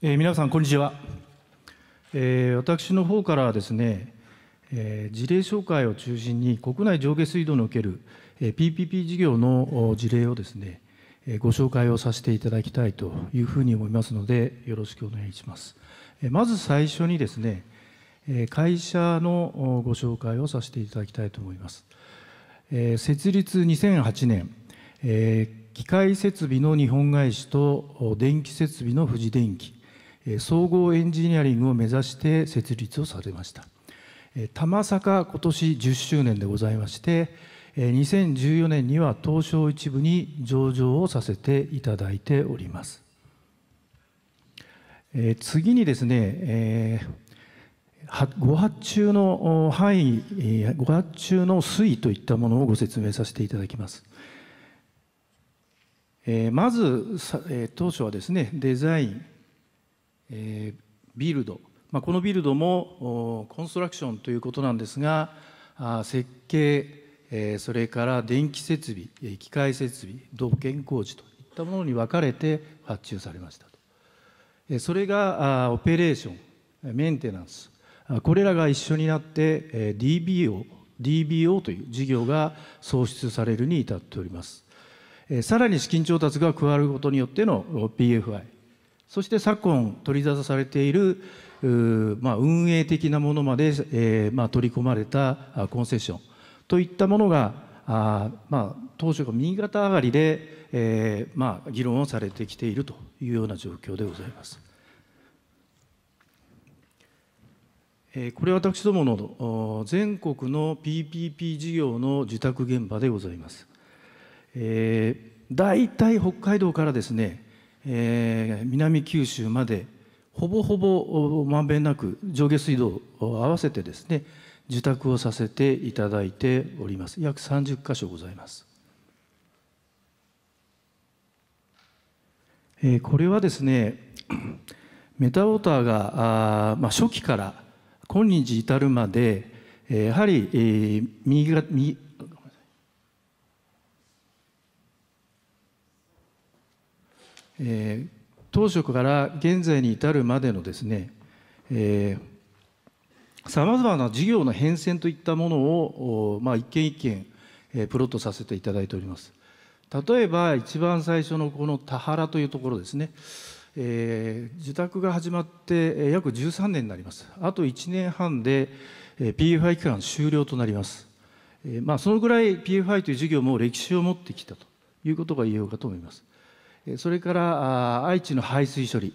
えー、皆さんこんにちは、えー、私の方からですね、えー、事例紹介を中心に国内上下水道における、えー、PPP 事業の事例をですね、えー、ご紹介をさせていただきたいというふうに思いますのでよろしくお願いします、えー、まず最初にですね、えー、会社のご紹介をさせていただきたいと思います、えー、設立2008年、えー、機械設備の日本外資と電気設備の富士電機総合エンジニアリングを目指して設立をされました玉坂今年10周年でございまして2014年には東証一部に上場をさせていただいております次にですね、ご発注の範囲、ご発注の推移といったものをご説明させていただきます。まず、当初はですね、デザイン、えー、ビルド、まあ、このビルドもコンストラクションということなんですが設計、えー、それから電気設備機械設備土建工事といったものに分かれて発注されましたと、えー、それがオペレーションメンテナンスこれらが一緒になって、えー、DBO, DBO という事業が創出されるに至っております、えー、さらに資金調達が加わることによっての PFI そして昨今取り沙汰されているまあ、運営的なものまで、えーまあ、取り込まれたコンセッションといったものがあ、まあ、当初が右肩上がりで、えーまあ、議論をされてきているというような状況でございます。えー、これは私どもの全国の PPP 事業の受託現場でございます。えー、大体北海道からですねえー、南九州までほぼほぼまんべんなく上下水道を合わせてですね受託をさせていただいております約30箇所ございます、えー、これはですね メタウォーターがあー、まあ、初期から今日至るまでやはり、えー、右が右えー、当初から現在に至るまでのですね、えーさまざまな事業の変遷といったものを、まあ、一件一件、えー、プロットさせていただいております例えば一番最初のこの田原というところですね、えー、受託が始まって約13年になりますあと1年半で、えー、PFI 期間終了となります、えー、まあ、そのぐらい PFI という事業も歴史を持ってきたということが言えようかと思いますそれから愛知の排水処理、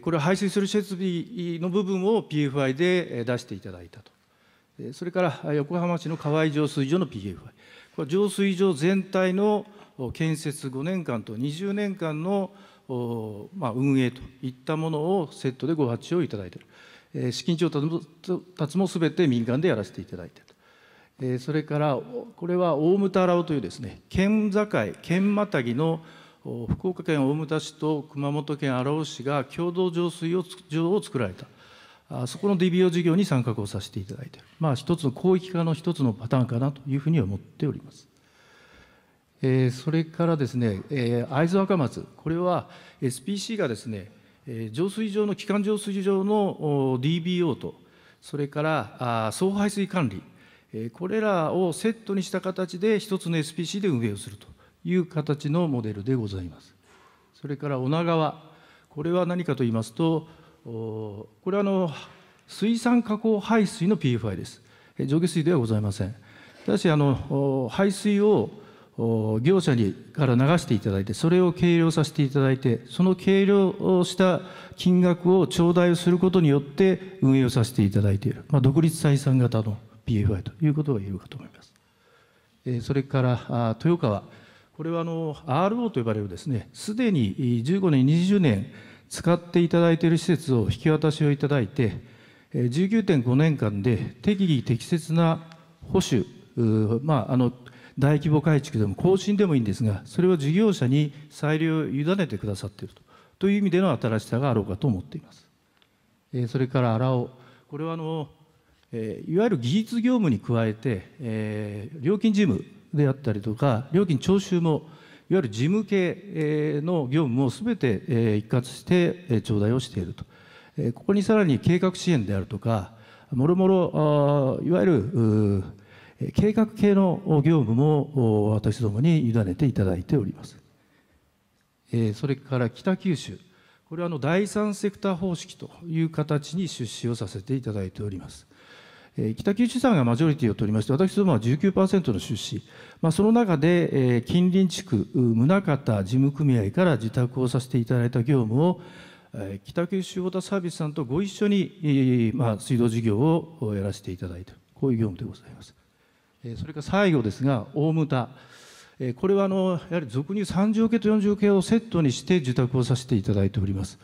これは排水する設備の部分を PFI で出していただいたと、それから横浜市の河合浄水場の PFI、これ浄水場全体の建設5年間と20年間のまあ、運営といったものをセットでご発注をいただいている、資金調達もすべて民間でやらせていただいている。それからこれは大牟田荒尾というですね県境県またぎの福岡県大牟田市と熊本県荒尾市が共同浄水を場を作られたあそこの DBO 事業に参画をさせていただいている、まあ、一つの広域化の一つのパターンかなというふうに思っております。えー、それからですね、えー、会津若松、これは SPC がですね、えー、浄水場の、基幹浄水場の DBO と、それからあ総排水管理、えー、これらをセットにした形で、一つの SPC で運営をするという形のモデルでございます。それから女川、これは何かと言いますと、これはあの水産加工排水の PFI です。上下水ではございません。ただしあの排水を業者にから流していただいて、それを計量させていただいて、その計量した金額を頂戴することによって運営をさせていただいている、まあ、独立採算型の PFI ということが言えるかと思います。それから豊川これはあの RO と呼ばれるですねすでに15年20年使っていただいている施設を引き渡しをいただいて19.5年間で適宜適切な保守まああの大規模改築でも更新でもいいんですがそれを事業者に裁量を委ねてくださっているとという意味での新しさがあろうかと思っていますそれから荒尾これはあのいわゆる技術業務に加えて料金事務であったりとか料金徴収もいわゆる事務系の業務もすべて一括して頂戴をしているとここにさらに計画支援であるとかもろもろいわゆる計画系の業務も私どもに委ねていただいておりますそれから北九州これはあの第三セクター方式という形に出資をさせていただいております北九州さんがマジョリティを取りまして、私どもは19%の出資、まあ、その中で、近隣地区、宗方事務組合から自宅をさせていただいた業務を、北九州ウォーターサービスさんとご一緒に、まあ、水道事業をやらせていただいた、こういう業務でございます。それから最後ですが、大牟田。これはあのやはり俗に30系と40系をセットにして受託をさせていただいております。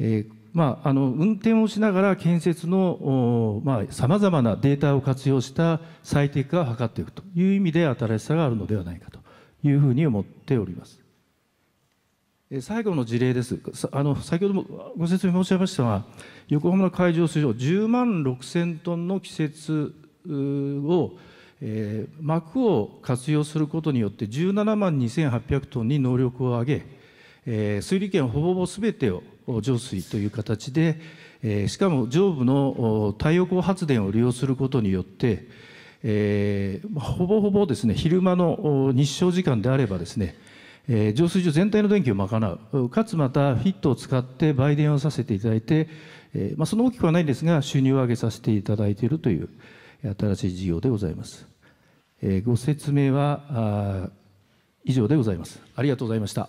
えーまあ、あの運転をしながら建設のさまざ、あ、まなデータを活用した最適化を図っていくという意味で新しさがあるのではないかというふうに思っております。最後の事例です。あの先ほどもご説明申し上げましたが、横浜の海上水上10万6千トンの季節を、えー、膜を活用することによって17万2800トンに能力を上げ、えー、水利権ほぼほぼすべてを浄水という形で、えしかも上部の太陽光発電を利用することによって、えほぼほぼですね昼間の日照時間であればですね、え浄水場全体の電気を賄うかつまたフィットを使って売電をさせていただいて、えまその大きくはないんですが収入を上げさせていただいているという新しい事業でございます、えご説明は以上でございますありがとうございました